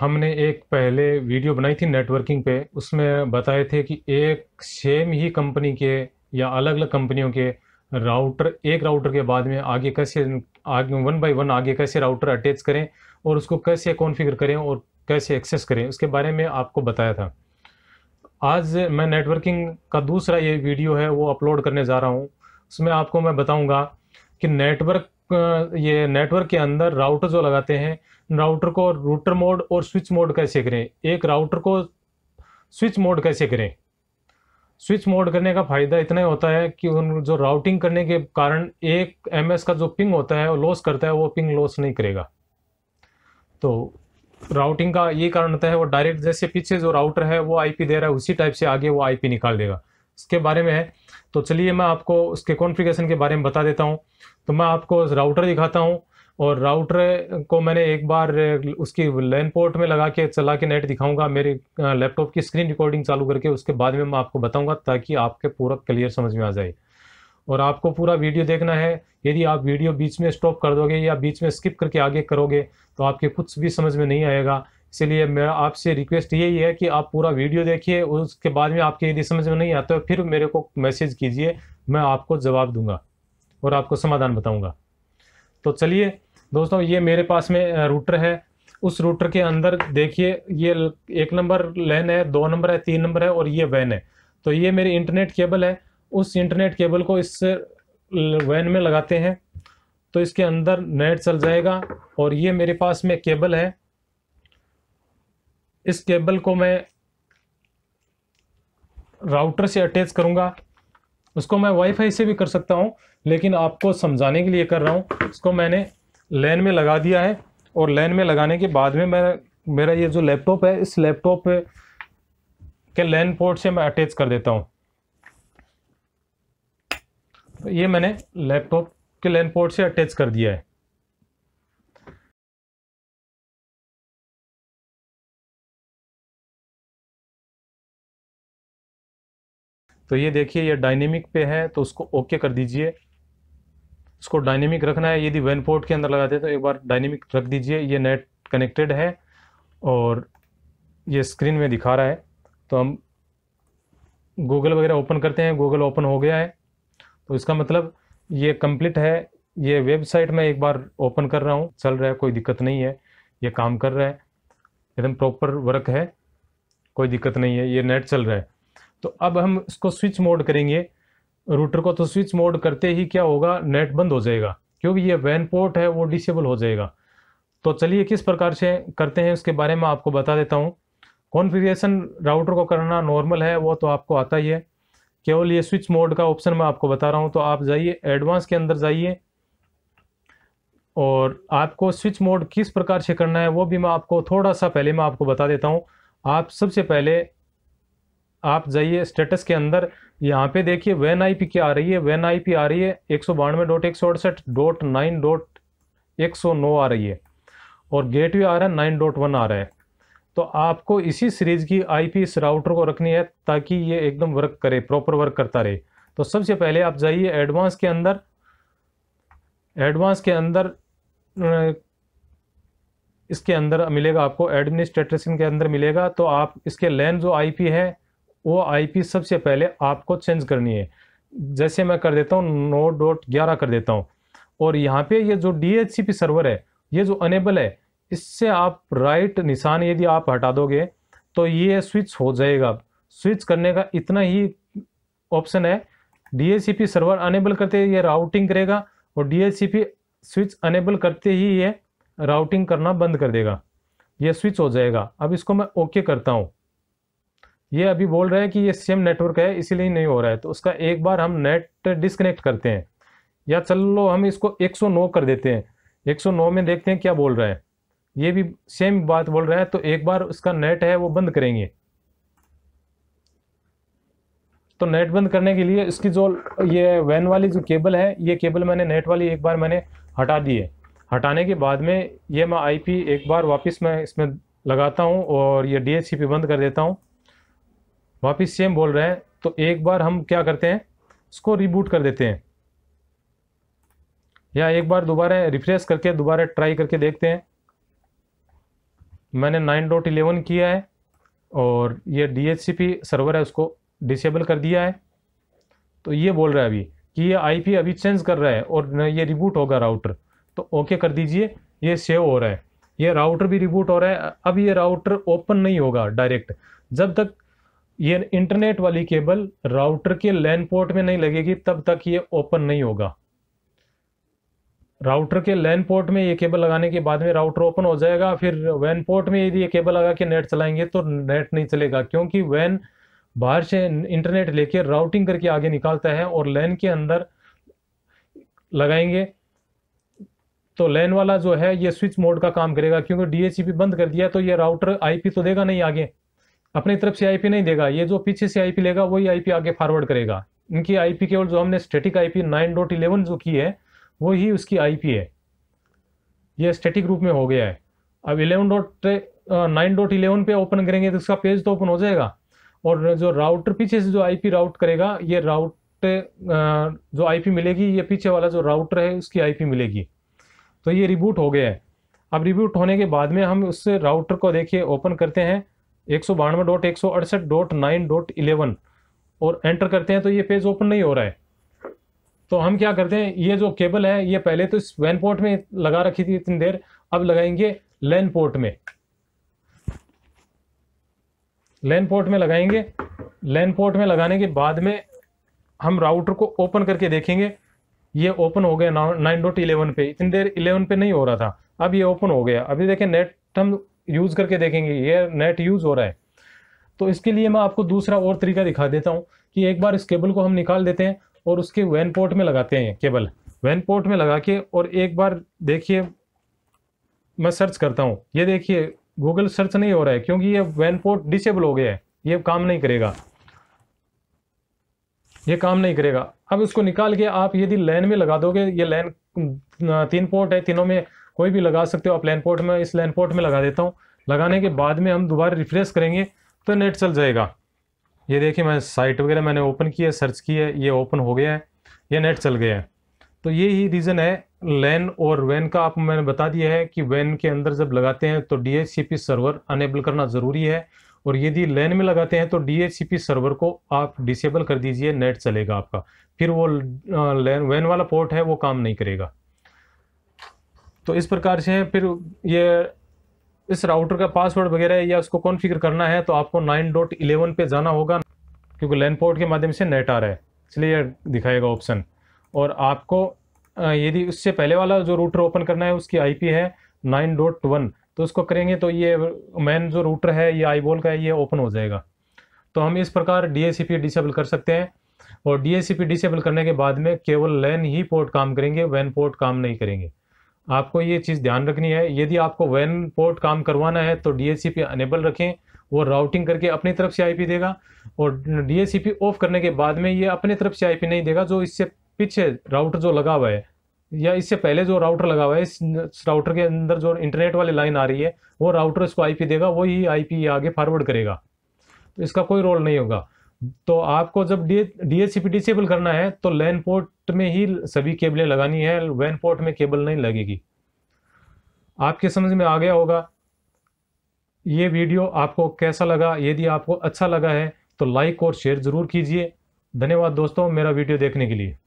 हमने एक पहले वीडियो बनाई थी नेटवर्किंग पे उसमें बताए थे कि एक सेम ही कंपनी के या अलग अलग कंपनियों के राउटर एक राउटर के बाद में आगे कैसे आगे वन बाय वन आगे कैसे राउटर अटैच करें और उसको कैसे कॉन्फ़िगर करें और कैसे एक्सेस करें उसके बारे में आपको बताया था आज मैं नेटवर्किंग का दूसरा ये वीडियो है वो अपलोड करने जा रहा हूँ उसमें आपको मैं बताऊँगा कि नेटवर्क ये नेटवर्क के अंदर राउटर जो लगाते हैं राउटर को रूटर मोड और स्विच मोड कैसे करें एक राउटर को स्विच मोड कैसे करें स्विच मोड करने का फ़ायदा इतना ही होता है कि उन जो राउटिंग करने के कारण एक एमएस का जो पिंग होता है वो लॉस करता है वो पिंग लॉस नहीं करेगा तो राउटिंग का ये कारण होता है वो डायरेक्ट जैसे पीछे जो राउटर है वो आईपी दे रहा है उसी टाइप से आगे वो आईपी निकाल देगा इसके बारे में है तो चलिए मैं आपको उसके कॉन्फ़िगरेशन के बारे में बता देता हूँ तो मैं आपको राउटर दिखाता हूँ और राउटर को मैंने एक बार उसकी लैन पोर्ट में लगा के चला के नेट दिखाऊंगा मेरे लैपटॉप की स्क्रीन रिकॉर्डिंग चालू करके उसके बाद में मैं आपको बताऊंगा ताकि आपके पूरा क्लियर समझ में आ जाए और आपको पूरा वीडियो देखना है यदि आप वीडियो बीच में स्टॉप कर दोगे या बीच में स्किप करके आगे करोगे तो आपके कुछ भी समझ में नहीं आएगा इसलिए मेरा आपसे रिक्वेस्ट यही है कि आप पूरा वीडियो देखिए उसके बाद में आपके यदि समझ में नहीं आता है फिर मेरे को मैसेज कीजिए मैं आपको जवाब दूंगा और आपको समाधान बताऊंगा तो चलिए दोस्तों ये मेरे पास में रूटर है उस रूटर के अंदर देखिए ये एक नंबर लेन है दो नंबर है तीन नंबर है और ये वैन है तो ये मेरी इंटरनेट केबल है उस इंटरनेट केबल को इस वैन में लगाते हैं तो इसके अंदर नेट चल जाएगा और ये मेरे पास में केबल है इस केबल को मैं राउटर से अटैच करूँगा उसको मैं वाईफाई से भी कर सकता हूँ लेकिन आपको समझाने के लिए कर रहा हूँ इसको मैंने लैन में लगा दिया है और लैन में लगाने के बाद में मैं मेरा ये जो लैपटॉप है इस लैपटॉप के लैन पोर्ट से मैं अटैच कर देता हूँ तो ये मैंने लैपटॉप के लैन पोर्ट से अटैच कर दिया है तो ये देखिए ये डायनेमिक पे है तो उसको ओके कर दीजिए इसको डायनेमिक रखना है यदि वैन पोर्ट के अंदर लगाते हैं तो एक बार डायनेमिक रख दीजिए ये नेट कनेक्टेड है और ये स्क्रीन में दिखा रहा है तो हम गूगल वगैरह ओपन करते हैं गूगल ओपन हो गया है तो इसका मतलब ये कंप्लीट है ये वेबसाइट मैं एक बार ओपन कर रहा हूँ चल रहा है कोई दिक्कत नहीं है ये काम कर रहा है एकदम प्रॉपर वर्क है कोई दिक्कत नहीं है ये नेट चल रहा है तो अब हम इसको स्विच मोड करेंगे रूटर को तो स्विच मोड करते ही क्या होगा नेट बंद हो जाएगा क्योंकि ये वैन पोर्ट है वो डिसेबल हो जाएगा तो चलिए किस प्रकार से करते हैं उसके बारे में आपको बता देता हूँ कॉन्फ़िगरेशन राउटर को करना नॉर्मल है वो तो आपको आता ही है केवल ये स्विच मोड का ऑप्शन मैं आपको बता रहा हूँ तो आप जाइए एडवांस के अंदर जाइए और आपको स्विच मोड किस प्रकार से करना है वो भी मैं आपको थोड़ा सा पहले मैं आपको बता देता हूँ आप सबसे पहले आप जाइए स्टेटस के अंदर यहाँ पे देखिए वेन आई पी क्या आ रही है वेन आई पी आ रही है एक सौ बानवे डॉट एक सौ अड़सठ डॉट नाइन डॉट एक सौ नौ आ रही है और गेटवे आ रहा है नाइन डॉट वन आ रहा है तो आपको इसी सीरीज़ की पी इस राउटर को रखनी है ताकि ये एकदम वर्क करे प्रॉपर वर्क करता रहे तो सबसे पहले आप जाइए एडवांस के अंदर एडवांस के अंदर इसके अंदर मिलेगा आपको एडमिनिस्ट्रेटर के अंदर मिलेगा तो आप इसके लैन जो आईपी है वो आईपी सबसे पहले आपको चेंज करनी है जैसे मैं कर देता हूँ नो डॉट ग्यारह कर देता हूँ और यहाँ पे ये जो डी सर्वर है ये जो अनेबल है इससे आप राइट निशान यदि आप हटा दोगे तो ये स्विच हो जाएगा स्विच करने का इतना ही ऑप्शन है डी सर्वर अनेबल करते ये राउटिंग करेगा और डी स्विच अनेबल करते ही ये राउटिंग करना बंद कर देगा ये स्विच हो जाएगा अब इसको मैं ओके करता हूँ ये अभी बोल रहा है कि ये सेम नेटवर्क है इसीलिए नहीं हो रहा है तो उसका एक बार हम नेट डिस्कनेक्ट करते हैं या चलो हम इसको 109 कर देते हैं 109 में देखते हैं क्या बोल रहा है ये भी सेम बात बोल रहा है तो एक बार उसका नेट है वो बंद करेंगे तो नेट बंद करने के लिए इसकी जो ये वैन वाली जो केबल है ये केबल मैंने नेट वाली एक बार मैंने हटा दी है हटाने के बाद में ये मैं आईपी एक बार वापस मैं इसमें लगाता हूँ और ये डीएचसीपी बंद कर देता हूँ वापस सेम बोल रहे हैं तो एक बार हम क्या करते हैं इसको रिबूट कर देते हैं या एक बार दोबारा रिफ्रेश करके दोबारा ट्राई करके देखते हैं मैंने नाइन डॉट इलेवन किया है और ये डी सर्वर है उसको डिसेबल कर दिया है तो ये बोल रहा है अभी कि ये आईपी अभी चेंज कर रहा है और ये रिबूट होगा राउटर तो ओके कर दीजिए ये सेव हो रहा है ये राउटर भी रिबूट हो रहा है अब ये राउटर ओपन नहीं होगा डायरेक्ट जब तक ये इंटरनेट वाली केबल राउटर के लैन पोर्ट में नहीं लगेगी तब तक ये ओपन नहीं होगा राउटर के लैन पोर्ट में ये केबल लगाने के बाद में राउटर ओपन हो जाएगा फिर वैन पोर्ट में यदि ये केबल लगा के नेट चलाएंगे तो नेट नहीं चलेगा क्योंकि वैन बाहर से इंटरनेट लेके राउटिंग करके आगे निकालता है और लैन के अंदर लगाएंगे तो लैन वाला जो है ये स्विच मोड का काम करेगा क्योंकि डीएचसीपी बंद कर दिया तो ये राउटर आईपी तो देगा नहीं आगे अपनी तरफ से आईपी नहीं देगा ये जो पीछे से आईपी लेगा वही आईपी आगे फॉरवर्ड करेगा इनकी आईपी केवल जो हमने स्टेटिक आईपी 9.11 जो की है वो ही उसकी आईपी है ये स्टेटिक रूप में हो गया है अब eleven dot nine dot eleven पे ओपन करेंगे तो उसका पेज तो ओपन हो जाएगा और जो राउटर पीछे से जो आई राउट करेगा ये राउट जो आई मिलेगी ये पीछे वाला जो राउटर है उसकी आई मिलेगी तो ये रिबूट हो गया है अब रिबूट होने के बाद में हम उस राउटर को देखिए ओपन करते हैं एक सौ बानवे डॉट एक सौ अड़सठ डॉट नाइन डॉट इलेवन और एंटर करते हैं तो ये पेज ओपन नहीं हो रहा है तो हम क्या करते हैं ये जो केबल है ये पहले तो इस वैन पोर्ट में लगा रखी थी इतनी देर अब लगाएंगे लैन पोर्ट में लैन पोर्ट में लगाएंगे लैन पोर्ट में लगाने के बाद में हम राउटर को ओपन करके देखेंगे ये ओपन हो गया नाइन डॉट इलेवन पे इतनी देर इलेवन पे नहीं हो रहा था अब ये ओपन हो गया अभी देखें नेट हम यूज़ करके देखेंगे ये नेट यूज़ हो रहा है तो इसके लिए मैं आपको दूसरा और तरीका दिखा देता हूँ कि एक बार इस केबल को हम निकाल देते हैं और उसके वैन पोर्ट में लगाते हैं केबल वैन पोर्ट में लगा के और एक बार देखिए मैं सर्च करता हूँ ये देखिए गूगल सर्च नहीं हो रहा है क्योंकि ये वैन पोर्ट डिसेबल हो गया है ये काम नहीं करेगा ये काम नहीं करेगा अब इसको निकाल के आप यदि लैन में लगा दोगे ये लैन तीन पोर्ट है तीनों में कोई भी लगा सकते हो आप लैन पोर्ट में इस लैन पोर्ट में लगा देता हूँ लगाने के बाद में हम दोबारा रिफ्रेश करेंगे तो नेट चल जाएगा ये देखिए मैं साइट वगैरह मैंने ओपन किया है सर्च किया है ये ओपन हो गया है ये नेट चल गया है तो ये ही रीज़न है लैन और वैन का आप मैंने बता दिया है कि वैन के अंदर जब लगाते हैं तो डी सर्वर अनेबल करना ज़रूरी है और यदि लैन में लगाते हैं तो डी सर्वर को आप डिसेबल कर दीजिए नेट चलेगा आपका फिर वो लैन वैन वाला पोर्ट है वो काम नहीं करेगा तो इस प्रकार से फिर ये इस राउटर का पासवर्ड वगैरह या उसको कॉन्फ़िगर करना है तो आपको 9.11 पे जाना होगा क्योंकि लैन पोर्ट के माध्यम से नेट आ रहा है इसलिए यह दिखाएगा ऑप्शन और आपको यदि उससे पहले वाला जो रूटर ओपन करना है उसकी आईपी है 9.1 तो उसको करेंगे तो ये मेन जो रूटर है ये आईबॉल का है ये ओपन हो जाएगा तो हम इस प्रकार डी डिसेबल कर सकते हैं और डी डिसेबल करने के बाद में केवल लैन ही पोर्ट काम करेंगे वैन पोर्ट काम नहीं करेंगे आपको ये चीज़ ध्यान रखनी है यदि आपको वैन पोर्ट काम करवाना है तो डी पी अनेबल रखें वो राउटिंग करके अपनी तरफ से आईपी देगा और डी ऑफ करने के बाद में ये अपनी तरफ से आईपी नहीं देगा जो इससे पीछे राउटर जो लगा हुआ है या इससे पहले जो राउटर लगा हुआ है इस राउटर के अंदर जो इंटरनेट वाली लाइन आ रही है वो राउटर इसको पी देगा वही पी आगे फॉरवर्ड करेगा तो इसका कोई रोल नहीं होगा तो आपको जब डी डीएचसीपी डिसेबल करना है तो लैन पोर्ट में ही सभी केबलें लगानी है वैन पोर्ट में केबल नहीं लगेगी आपके समझ में आ गया होगा ये वीडियो आपको कैसा लगा यदि आपको अच्छा लगा है तो लाइक और शेयर ज़रूर कीजिए धन्यवाद दोस्तों मेरा वीडियो देखने के लिए